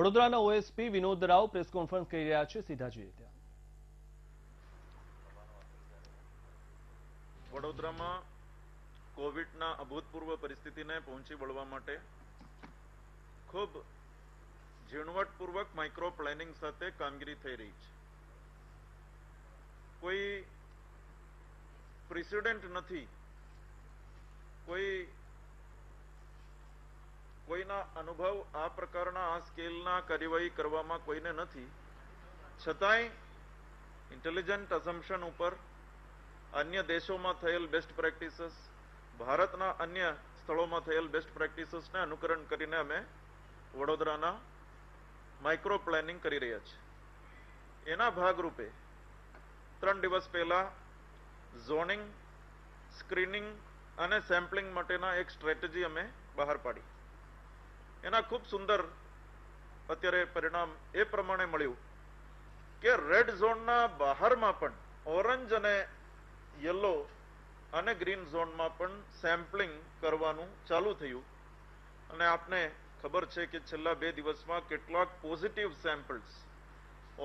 વડોદરાના OSP Vinod Rao press conference કરી રહ્યા છે સીધા જોઈએ ત્યાં વડોદરામાં કોવિડના અભૂતપૂર્વ પરિસ્થિતિને પહોંચી વળવા માટે ખૂબ ઝીણવટપૂર્વક માઇક્રો પ્લાનિંગ સાથે કામગીરી થઈ રહી છે કોઈ પ્રિસિડેન્ટ નથી કોઈ કોઈના અનુભવ આ પ્રકારના આ સ્કેલના કાર્યવાહી કરવામાં કોઈને નથી છતાંય ઇન્ટેલિજન્ટ અઝમ્પશન ઉપર અન્ય દેશોમાં થયેલ બેસ્ટ પ્રેક્ટિસીસ ભારતના અન્ય સ્થળોમાં થયેલ બેસ્ટ પ્રેક્ટિસીસને અનુકરણ કરીને અમે વડોદરાના માઇક્રો પ્લાનિંગ કરી રહ્યા છીએ એના ભાગરૂપે ત્રણ દિવસ પહેલાં ઝોનિંગ સ્ક્રીનિંગ અને સેમ્પલિંગ માટેના એક સ્ટ્રેટેજી અમે બહાર પાડી એના ખૂબ સુંદર અત્યારે પરિણામ એ પ્રમાણે મળ્યું કે રેડ ઝોનના બહારમાં પણ ઓરેન્જ અને યલો અને ગ્રીન ઝોનમાં પણ સેમ્પલિંગ કરવાનું ચાલુ થયું અને આપને ખબર છે કે છેલ્લા બે દિવસમાં કેટલાક પોઝિટિવ સેમ્પલ્સ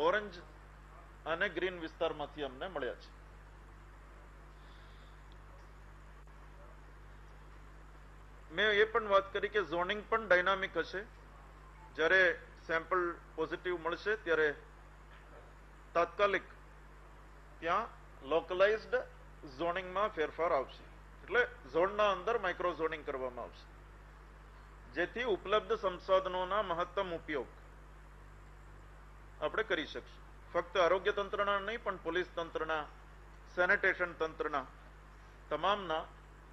ઓરેન્જ અને ગ્રીન વિસ્તારમાંથી અમને મળ્યા છે મેં એ પણ વાત કરી કે ઝોનિંગ પણ ડાયનામિક હશે જ્યારે સેમ્પલ પોઝિટિવ મળશે ત્યારે તાત્કાલિક ત્યાં લોકલાઇઝડ ઝોનિંગમાં ફેરફાર આવશે એટલે ઝોનના અંદર માઇક્રો ઝોનિંગ કરવામાં આવશે જેથી ઉપલબ્ધ સંસાધનોના મહત્તમ ઉપયોગ આપણે કરી શકશું ફક્ત આરોગ્ય તંત્રના નહીં પણ પોલીસ તંત્રના સેનિટેશન તંત્રના તમામના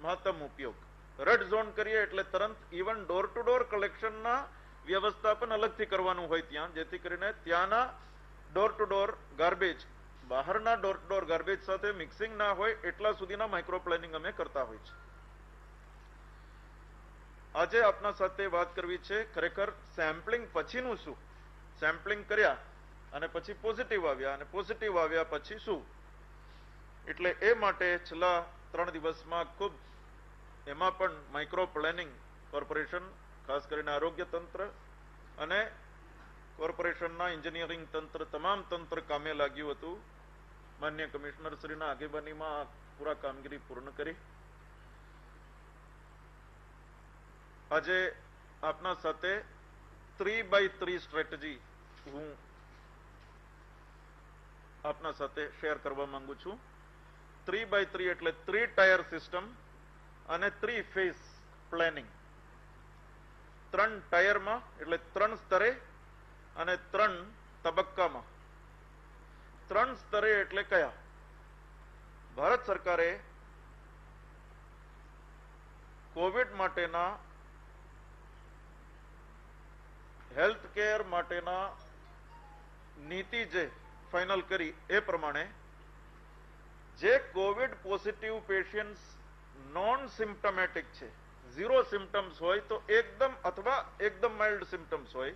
મહત્તમ ઉપયોગ રેડ ઝોન કરીએ એટલે તરત ઇવન ડોર ટુ ડોર કલેક્શનના વ્યવસ્થાપન અલગથી કરવાનું હોય ત્યાં જેથી કરીને ત્યાંના ડોર ટુ ડોર ગાર્બેજ બહારના ડોર ટુ ડોર ગાર્બેજ સાથે મિક્સિંગ ના હોય એટલા સુધીના માઇક્રો પ્લાનિંગ અમે કરતા હોય છે આજે આપના સાથે વાત કરવી છે ખરેખર સેમ્પલિંગ પછીનું શું સેમ્પલિંગ કર્યા અને પછી પોઝિટિવ આવ્યા અને પોઝિટિવ આવ્યા પછી શું એટલે એ માટે છેલ્લા ત્રણ દિવસમાં ખૂબ એમાં પણ માઇક્રો પ્લાનિંગ કોર્પોરેશન ખાસ કરીને આરોગ્ય તંત્ર અને કોર્પોરેશનના એન્જિનિયરિંગ તંત્ર તમામ તંત્ર કામે લાગ્યું હતું માન્ય કમિશનર આગેવાનીમાં આ પૂરા કામગીરી પૂર્ણ કરી આજે આપના સાથે થ્રી બાય થ્રી સ્ટ્રેટજી હું આપના સાથે શેર કરવા માંગુ છું થ્રી બાય થ્રી એટલે થ્રી ટાયર સિસ્ટમ અને ત્રી ફેઝ પ્લેનિંગ ત્રણ ટાયરમાં એટલે ત્રણ સ્તરે અને ત્રણ તબક્કામાં ત્રણ સ્તરે એટલે કયા ભારત સરકારે કોવિડ માટેના હેલ્થ કેર માટેના નીતિ જે ફાઇનલ કરી એ પ્રમાણે જે Covid positive patients non symptomatic છે ઝીરો સિમ્પટમ્સ હોય તો એકદમ અથવા એકદમ માઇલ્ડ સિમ્ટમ્સ હોય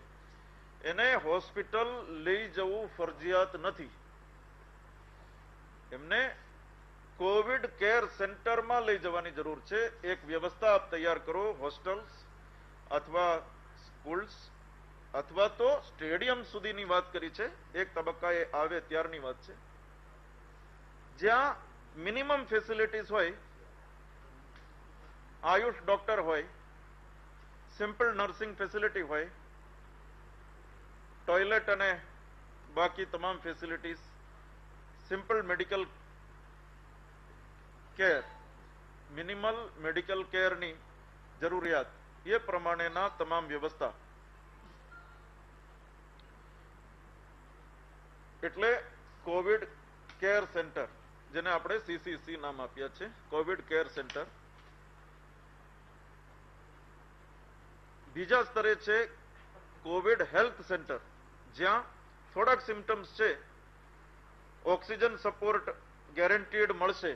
એને હોસ્પિટલ લઈ જવું ફરજિયાત નથી એમને કોવિડ કેર સેન્ટરમાં લઈ જવાની જરૂર છે એક વ્યવસ્થા આપ તૈયાર કરો હોસ્ટેલ્સ અથવા સ્કૂલ્સ અથવા તો સ્ટેડિયમ સુધીની વાત કરી છે એક તબક્કા એ આવે ત્યારની વાત છે જ્યાં મિનિમમ ફેસિલિટીઝ હોય આયુષ ડોક્ટર હોય સિમ્પલ નર્સિંગ ફેસિલિટી હોય ટોયલેટ અને બાકી તમામ facilities simple medical care minimal medical કેરની જરૂરિયાત એ પ્રમાણેના તમામ વ્યવસ્થા એટલે કોવિડ કેર સેન્ટર જેને આપણે સીસીસી નામ આપ્યા છે કોવિડ કેર સેન્ટર બીજા સ્તરે છે કોવિડ હેલ્થ સેન્ટર જ્યાં થોડાક સિમ્ટમ્સ છે ઓક્સિજન સપોર્ટ ગેરંટીડ મળશે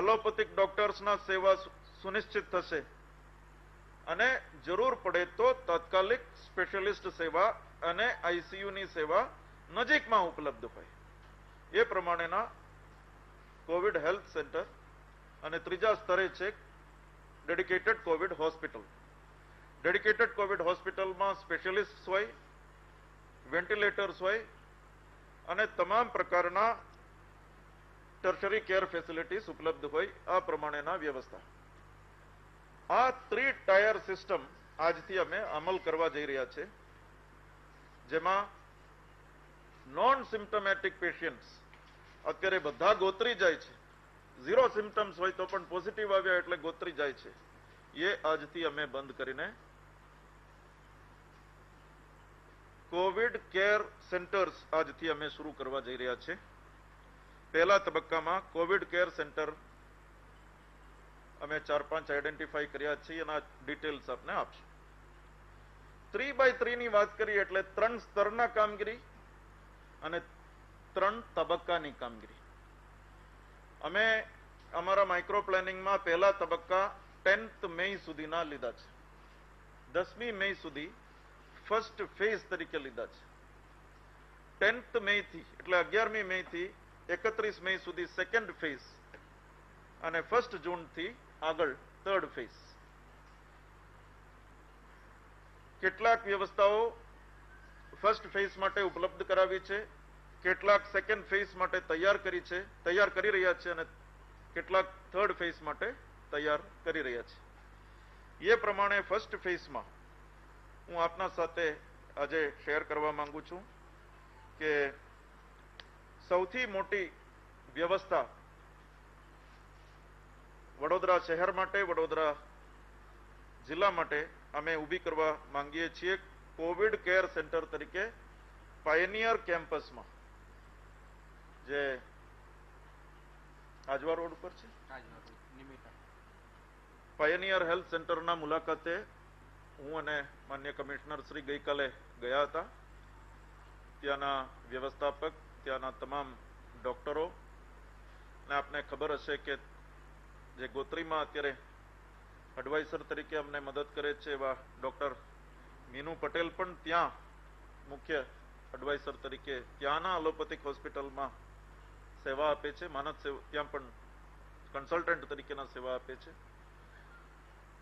એલોપેથિક ડોક્ટર્સના સેવા સુનિશ્ચિત થશે અને જરૂર પડે તો તાત્કાલિક સ્પેશિયલિસ્ટ સેવા અને આઈસીયુની સેવા નજીકમાં ઉપલબ્ધ હોય એ પ્રમાણેના કોવિડ હેલ્થ સેન્ટર અને ત્રીજા સ્તરે છે dedicated Covid hospital dedicated Covid હોસ્પિટલમાં સ્પેશિયલિસ્ટ હોય વેન્ટિલેટર્સ હોય અને તમામ પ્રકારના ટર્શરી કેર ફેસિલિટીસ ઉપલબ્ધ હોય આ પ્રમાણેના વ્યવસ્થા આ ત્રી ટાયર સિસ્ટમ આજથી અમે અમલ કરવા જઈ રહ્યા છે જેમાં નોન સિમ્ટમેટિક પેશિયન્ટ્સ અત્યારે બધા ગોતરી જાય છે ઝીરો સિમ્ટમ્સ હોય તો પણ પોઝિટિવ આવ્યા એટલે ગોતરી જાય છે એ આજથી અમે બંધ કરીને કોવિડ કેર સેન્ટર્સ આજથી અમે શરૂ કરવા જઈ રહ્યા છે પહેલા તબક્કામાં કોવિડ કેર સેન્ટર અમે ચાર પાંચ આઈડેન્ટિફાઈ કર્યા છીએ એના ડિટેલ્સ આપને આપશું થ્રી બાય થ્રીની વાત કરીએ એટલે ત્રણ સ્તરના કામગીરી અને ત્રણ તબક્કાની કામગીરી અમે અમારા માઇક્રો પ્લાનિંગમાં પહેલા તબક્કા ટેન્થ મે સુધીના લીધા છે દસમી મે સુધી ફર્સ્ટ ફેઝ તરીકે લીધા છે ટેન્થ મે થી એટલે અગિયારમી મે થી એકત્રીસ મે સુધી સેકન્ડ ફેઝ અને ફર્સ્ટ જૂન થી આગળ થર્ડ ફેઝ કેટલાક વ્યવસ્થાઓ ફર્સ્ટ ફેઝ માટે ઉપલબ્ધ કરાવી છે કેટલાક સેકન્ડ ફેઝ માટે તૈયાર કરી છે તૈયાર કરી રહ્યા છે અને કેટલાક થર્ડ ફેઝ માટે તૈયાર કરી રહ્યા છે એ પ્રમાણે ફર્સ્ટ ફેઝમાં હું આપના સાથે આજે શેર કરવા માંગુ છું કે સૌથી મોટી વ્યવસ્થા વડોદરા શહેર માટે વડોદરા જિલ્લા માટે અમે ઊભી કરવા માંગીએ છીએ કોવિડ કેર સેન્ટર તરીકે પાયનિયર કેમ્પસમાં જે આજવા રોડ ઉપર છે પાયનિયર હેલ્થ સેન્ટરના મુલાકાતે હું અને માન્ય કમિશનર શ્રી ગઈકાલે ગયા હતા ત્યાંના વ્યવસ્થાપક ત્યાંના તમામ ડૉક્ટરો ને આપને ખબર હશે કે જે ગોત્રીમાં અત્યારે એડવાઇઝર તરીકે અમને મદદ કરે છે એવા ડૉક્ટર મીનુ પટેલ પણ ત્યાં મુખ્ય એડવાઇઝર તરીકે ત્યાંના એલોપેથિક હોસ્પિટલમાં સેવા આપે છે માનદ સેવા ત્યાં પણ કન્સલ્ટન્ટ તરીકેના સેવા આપે છે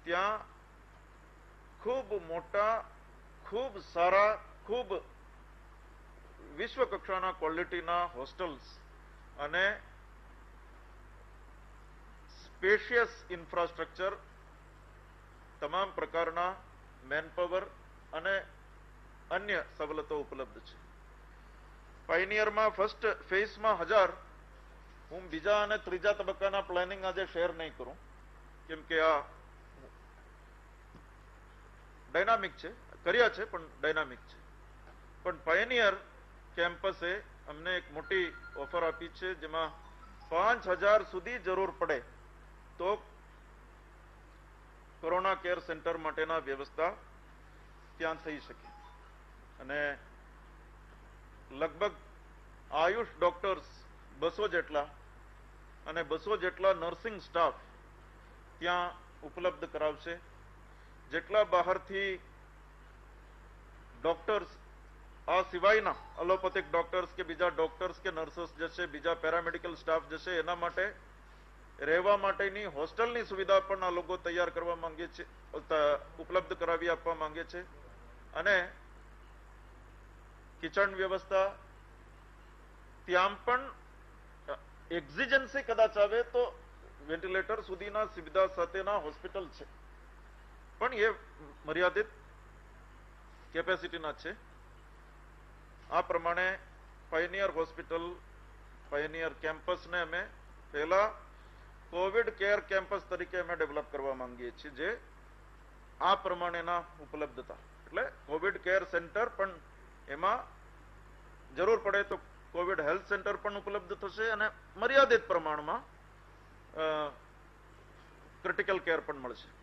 ત્યાં ખૂબ મોટા ખૂબ સારા ખૂબ વિશ્વ કક્ષાના ક્વોલિટીના હોસ્ટેલ્સ અને સ્પેશિયસ ઇન્ફ્રાસ્ટ્રક્ચર તમામ પ્રકારના મેનપાવર અને અન્ય સવલતો ઉપલબ્ધ છે પાઇનિયરમાં ફર્સ્ટ ફેઝમાં હજાર હું બીજા અને ત્રીજા તબક્કાના પ્લાનિંગ આજે શેર નહીં કરું કેમ કે આ ડાયનામિક છે કર્યા છે પણ ડાયનામિક છે પણ પાયનિયર કેમ્પસે અમને એક મોટી ઓફર આપી છે જેમાં પાંચ હજાર સુધી જરૂર પડે તો કોરોના કેર સેન્ટર માટેના વ્યવસ્થા ત્યાં થઈ શકે અને લગભગ આયુષ ડોક્ટર્સ બસો જેટલા અને બસો જેટલા નર્સિંગ સ્ટાફ ત્યાં ઉપલબ્ધ કરાવશે જેટલા બહારથી ડોક્ટર્સ આ સિવાયના અલોપેથિક ડોક્ટર્સ કે બીજા ડોક્ટર્સ કે નર્સસ જશે બીજા પેરામેડિકલ સ્ટાફ જશે એના માટે રહેવા માટેની હોસ્ટેલની સુવિધા પણ આ લોકો તૈયાર કરવા માંગે છે ઉપલબ્ધ કરાવી આપવા માંગે છે અને કિચન વ્યવસ્થા ત્યાં પણ એક્ઝિજન્સી કદાચ આવે તો વેન્ટિલેટર સુધીના સુવિધા સાથેના હોસ્પિટલ છે પણ એ મર્યાદિત કેપેસિટીના છે આ પ્રમાણે પાયનિયર હોસ્પિટલ પાયનિયર કેમ્પસને અમે પહેલા કોવિડ કેર કેમ્પસ તરીકે અમે ડેવલપ કરવા માંગીએ છીએ જે આ પ્રમાણેના ઉપલબ્ધતા એટલે કોવિડ કેર સેન્ટર પણ એમાં જરૂર પડે તો કોવિડ હેલ્થ સેન્ટર પણ ઉપલબ્ધ થશે અને મર્યાદિત પ્રમાણમાં ક્રિટિકલ કેર પણ મળશે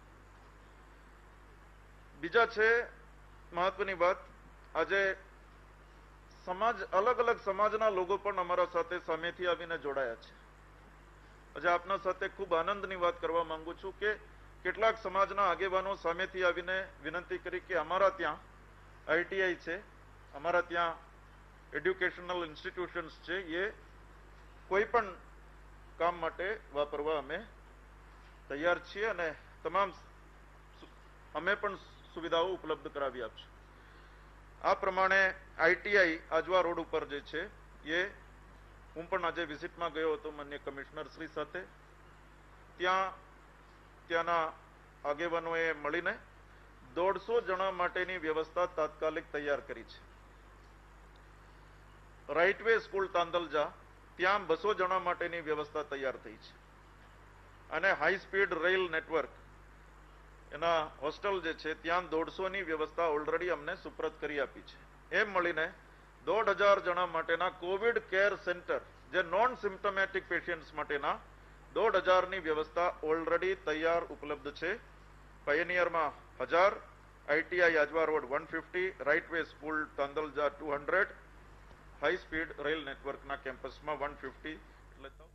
બીજા છે મહત્વની વાત આજે સમાજ અલગ અલગ સમાજના લોકો પણ અમારા સાથે સામેથી આવીને જોડાયા છે આજે આપના સાથે ખૂબ આનંદની વાત કરવા માંગુ છું કે કેટલાક સમાજના આગેવાનો સામેથી આવીને વિનંતી કરી કે અમારા ત્યાં આઈટીઆઈ છે અમારા ત્યાં એડ્યુકેશનલ ઇન્સ્ટિટ્યુશન્સ છે એ કોઈ પણ કામ માટે વાપરવા અમે તૈયાર છીએ અને તમામ અમે પણ સુવિધાઓ ઉપલબ્ધ કરાવી આપશે આ પ્રમાણે આઈટીઆઈ આજવા રોડ ઉપર જે છે એ હું પણ આજે વિઝિટમાં ગયો હતો માન્ય કમિશનર શ્રી સાથે ત્યાં ત્યાંના આગેવાનોએ મળીને દોઢસો જણા માટેની વ્યવસ્થા તાત્કાલિક તૈયાર કરી છે રાઇટ વે સ્કૂલ તાંદલજા ત્યાં બસો જણા માટેની વ્યવસ્થા તૈયાર થઈ છે અને હાઈ સ્પીડ રેલ નેટવર્ક એના હોસ્ટેલ જે છે ત્યાં દોઢસોની વ્યવસ્થા ઓલરેડી અમને સુપ્રત કરી આપી છે એમ મળીને દોઢ હજાર જણા માટેના કોવિડ કેર સેન્ટર જે નોન સિમ્ટમેટિક પેશિયન્ટ્સ માટેના દોઢ હજારની વ્યવસ્થા ઓલરેડી તૈયાર ઉપલબ્ધ છે પયનિયરમાં હજાર ITI Ajwa road one fifty right way school Tandalja two hundred high speed rail નેટવર્કના કેમ્પસમાં વન ફિફ્ટી એટલે